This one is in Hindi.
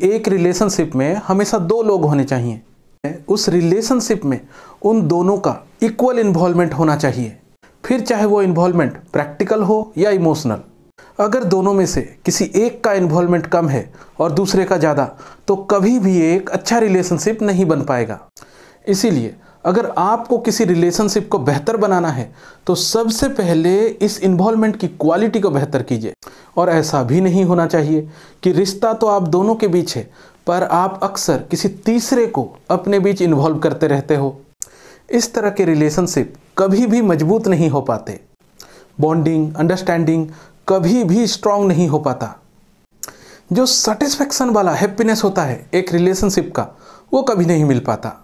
एक रिलेशनशिप में हमेशा दो लोग होने चाहिए उस रिलेशनशिप में उन दोनों का इक्वल इन्वॉल्वमेंट होना चाहिए फिर चाहे वो इन्वॉल्वमेंट प्रैक्टिकल हो या इमोशनल अगर दोनों में से किसी एक का इन्वॉल्वमेंट कम है और दूसरे का ज़्यादा तो कभी भी एक अच्छा रिलेशनशिप नहीं बन पाएगा इसीलिए अगर आपको किसी रिलेशनशिप को बेहतर बनाना है तो सबसे पहले इस इन्वॉल्वमेंट की क्वालिटी को बेहतर कीजिए और ऐसा भी नहीं होना चाहिए कि रिश्ता तो आप दोनों के बीच है पर आप अक्सर किसी तीसरे को अपने बीच इन्वॉल्व करते रहते हो इस तरह के रिलेशनशिप कभी भी मजबूत नहीं हो पाते बॉन्डिंग अंडरस्टैंडिंग कभी भी स्ट्रांग नहीं हो पाता जो सेटिस्फेक्शन वाला हैप्पीनेस होता है एक रिलेशनशिप का वो कभी नहीं मिल पाता